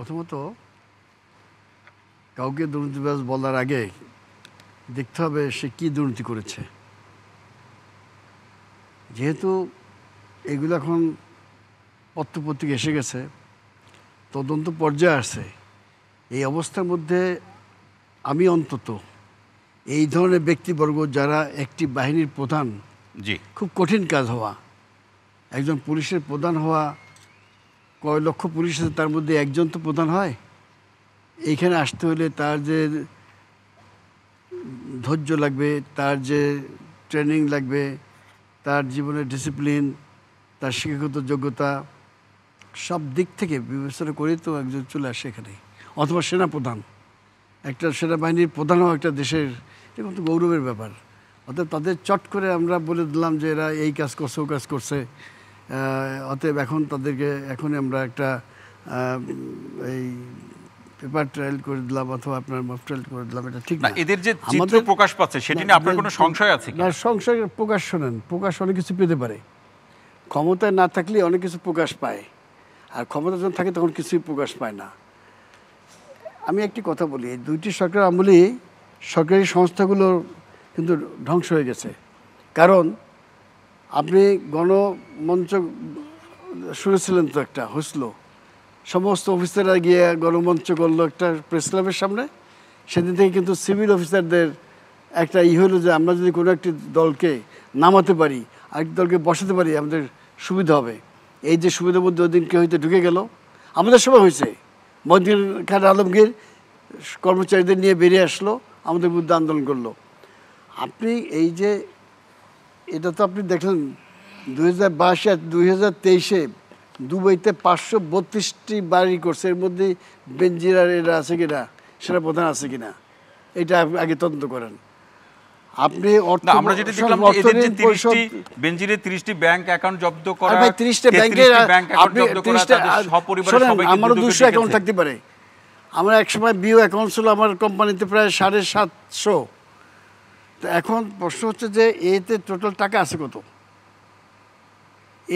প্রথমত কাউকে দুর্নীতিবাজ বলার আগে দেখতে হবে সে কি দুর্নীতি করেছে যেহেতু এগুলো এখন পত্রপত্রিকা এসে গেছে তদন্ত পর্যায়ে আসছে এই অবস্থার মধ্যে আমি অন্তত এই ধরনের ব্যক্তিবর্গ যারা একটি বাহিনীর প্রধান জি খুব কঠিন কাজ হওয়া একজন পুলিশের প্রধান হওয়া কয় লক্ষ পুলিশ আছে তার মধ্যে একজন তো প্রধান হয় এইখানে আসতে হলে তার যে ধৈর্য লাগবে তার যে ট্রেনিং লাগবে তার জীবনের ডিসিপ্লিন তার শিক্ষাগত যোগ্যতা সব দিক থেকে বিবেচনা করে তো একজন চলে আসে এখানে অথবা সেনাপ্রধান একটা সেনাবাহিনীর প্রধানও একটা দেশের এটা কিন্তু গৌরবের ব্যাপার অর্থাৎ তাদের চট করে আমরা বলে দিলাম যে এরা এই কাজ করছে ও কাজ করছে অতএব এখন তাদেরকে এখন আমরা একটা এই পেপার ট্রায়াল করে দিলাম অথবা আপনার মফ ট্রায়াল করে দিলাম এটা ঠিক না এদের যে চিত্র প্রকাশ পাচ্ছে সেটি নিয়ে আপনার কোনো সংশয় আছে না সংশয় প্রকাশ শোনেন প্রকাশ অনেক কিছু পেতে পারে ক্ষমতায় না থাকলে অনেক কিছু প্রকাশ পায় আর ক্ষমতা যখন থাকে তখন কিছুই প্রকাশ পায় না আমি একটি কথা বলি এই দুইটি সরকার আমলে সরকারি সংস্থাগুলোর কিন্তু ধ্বংস হয়ে গেছে কারণ আপনি গণমঞ্চ শুনেছিলেন তো একটা হুসলো সমস্ত অফিসাররা গিয়ে গণমঞ্চ করলো একটা প্রেস ক্লাবের সামনে সেদিন থেকে কিন্তু সিভিল অফিসারদের একটা ই হলো যে আমরা যদি কোনো একটি দলকে নামাতে পারি আরেকটি দলকে বসাতে পারি আমাদের সুবিধা হবে এই যে সুবিধার মধ্যে ওই দিনকে হয়তো ঢুকে গেল আমাদের সময় হয়েছে মদিন খান আলমগীর কর্মচারীদের নিয়ে বেরিয়ে আসলো আমাদের বিরুদ্ধে আন্দোলন করলো আপনি এই যে এটা তো আপনি দেখলেন দুই হাজার বাইশে দুই হাজার তেইশে দুবাইতে পাঁচশো বত্রিশটি বাড়ি করছে এর মধ্যে বেঞ্জিরার এটা আছে কিনা সেটা প্রধান আছে কিনা এটা আগে তদন্ত করেন আপনি আমরা যেটা দেখলাম বেঞ্জিরে 30টি ব্যাংক অ্যাকাউন্ট জব্দ করা ভাই 30টা ব্যাংকের আপনি 30টা সপরিবারে আমারও 200 অ্যাকাউন্ট থাকতে পারে আমার একসময় বিও অ্যাকাউন্ট ছিল আমার কোম্পানিতে প্রায় সাড়ে সাতশো তো এখন প্রশ্ন হচ্ছে যে এতে টোটাল টাকা আছে কত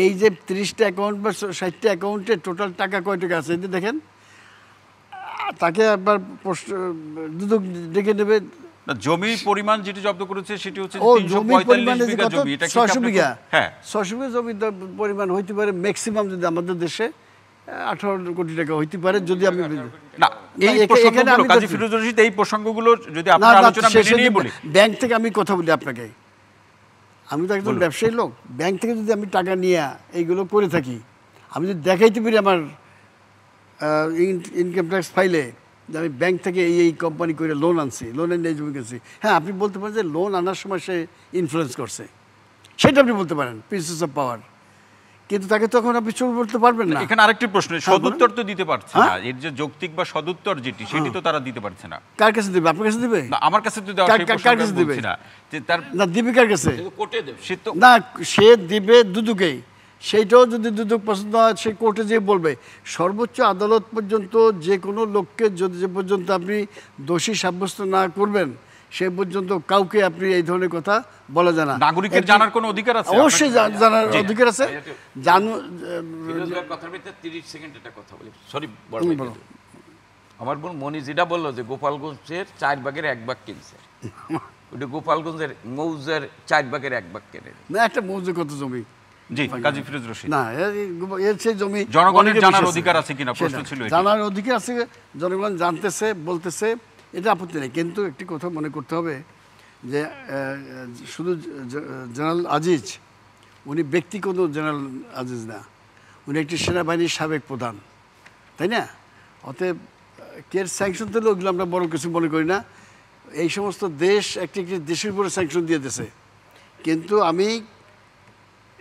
এই যে ত্রিশটা অ্যাকাউন্ট বা ষাটটা অ্যাকাউন্টে টোটাল টাকা কয় টাকা আছে এতে দেখেন তাকে একবার দুদক ডেকে নেবে জমি পরিমাণ যেটি জব্দ করেছে সেটি হচ্ছে ও বিঘা হ্যাঁ বিঘা জমির পরিমাণ হইতে পারে ম্যাক্সিমাম যদি আমাদের দেশে আঠারো কোটি টাকা হইতে পারে যদি আমি না ব্যাংক থেকে আমি কথা বলি আপনাকে আমি তো একজন ব্যবসায়ী লোক ব্যাংক থেকে যদি আমি টাকা নিয়ে এইগুলো করে থাকি আমি যদি দেখাইতে পারি আমার ইনকাম ট্যাক্স ফাইলে যে আমি ব্যাংক থেকে এই এই কোম্পানি করে লোন আনছি লোন জমি হ্যাঁ আপনি বলতে পারেন যে লোন আনার সময় সে ইনফ্লুয়েস করছে সেটা আপনি বলতে পারেন পিসেস অফ পাওয়ার কিন্তু তাকে তো এখন আপনি চুল বলতে পারবেন না এখানে আরেকটি প্রশ্ন হ্যাঁ, সদুত্তর তো দিতে পারছে হ্যাঁ? না এর যে যৌক্তিক বা সদুত্তর যেটি হ্যাঁ। সেটি তো তারা দিতে পারছে না কার কাছে দিবে আপনার কাছে দিবে না আমার কাছে তো দেওয়া কার কাছে দিবে না যে তার না দিবে কার কাছে কোর্টে দেবে সে তো না সে দিবে দুদুকেই সেইটাও যদি দুদুক পছন্দ হয় সে কোর্টে যেয়ে বলবে সর্বোচ্চ আদালত পর্যন্ত যে কোনো লোককে যদি যে পর্যন্ত আপনি দোষী সাব্যস্ত না করবেন সে পর্যন্ত কাউকে আপনি এই ধরনের কথা বলা যায় না নাগরিকের জানার কোন অধিকার আছে অবশ্যই জানার অধিকার আছে আচ্ছা, আচ্ছা। জানু কথার ভিতরে তিরিশ সেকেন্ড এটা কথা বলি সরি আমার বোন মনি যেটা বললো যে গোপালগঞ্জের চার ভাগের এক ভাগ কিনছে ওটা গোপালগঞ্জের মৌজার চার ভাগের এক ভাগ কেনে না একটা মৌজ কত জমি জি কাজী ফিরোজ রশিদ না এর সেই জমি জনগণের জানার অধিকার আছে কিনা প্রশ্ন ছিল জানার অধিকার আছে জনগণ জানতেছে বলতেছে এটা আপত্তি নেই কিন্তু একটি কথা মনে করতে হবে যে শুধু জেনারেল আজিজ উনি ব্যক্তিগত জেনারেল আজিজ না উনি একটি সেনাবাহিনীর সাবেক প্রধান তাই না অতএব কের স্যাংশন তো ওগুলো আমরা বড় কিছু মনে করি না এই সমস্ত দেশ একটি একটি দেশের উপরে স্যাংশন দিয়ে দিয়েছে কিন্তু আমি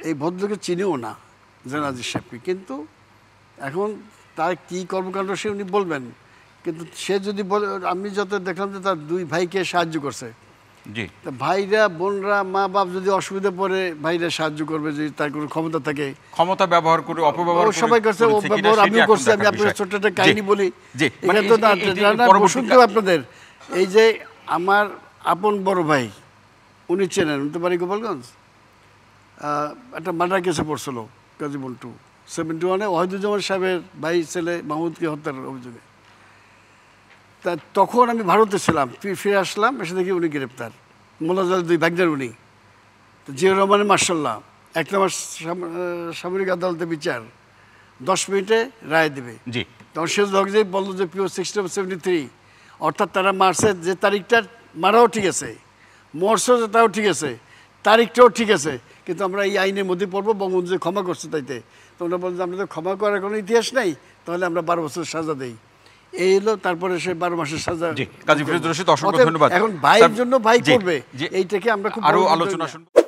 এই ভদ্রকে চিনিও না জেনারেল আজিজ সাহেবকে কিন্তু এখন তার কি কর্মকাণ্ড সে উনি বলবেন কিন্তু সে যদি বলে আমি যত দেখলাম যে তার দুই ভাইকে সাহায্য করছে জি ভাইরা বোনরা মা বাপ যদি অসুবিধা পড়ে ভাইরা সাহায্য করবে যদি তার কোনো ক্ষমতা থাকে ক্ষমতা ব্যবহার করে অপব্যবহার সবাই করছে ও ব্যবহার করছি আমি আপনার ছোট্ট একটা কাহিনী বলি এটা মানে তো শুনতে আপনাদের এই যে আমার আপন বড় ভাই উনি চেনেন উনি তো বাড়ি গোপালগঞ্জ একটা মার্ডার কেসে পড়ছিল কাজী বন্টু সেভেন্টি ওয়ানে ওয়াহিদুজ্জামান সাহেবের ভাই ছেলে মাহমুদকে হত্যার অভিযোগে তা তখন আমি ভারতে ছিলাম ফিরে আসলাম এসে দেখি উনি গ্রেপ্তার মোল্লাজাল দুই বাগদার উনি তো জিয়াউর রহমানের মার্শাল্লাহ এক নম্বর সামরিক আদালতে বিচার দশ মিনিটে রায় দেবে জি তখন শেষ যে বলল যে পিও সিক্সটি সেভেন্টি থ্রি অর্থাৎ তারা মার্চের যে তারিখটা মারাও ঠিক আছে মরছে তাও ঠিক আছে তারিখটাও ঠিক আছে কিন্তু আমরা এই আইনের মধ্যে পড়বো বঙ্গবন্ধু ক্ষমা করছে তাইতে তো ওনারা বলেন আমরা তো ক্ষমা করার কোনো ইতিহাস নেই তাহলে আমরা বারো বছর সাজা দিই এই তারপরে বারো মাসের সাজা অসংখ্য ধন্যবাদ এখন ভাইয়ের জন্য ভাই করবে এইটাকে আমরা খুব আরো আলোচনা শুনবো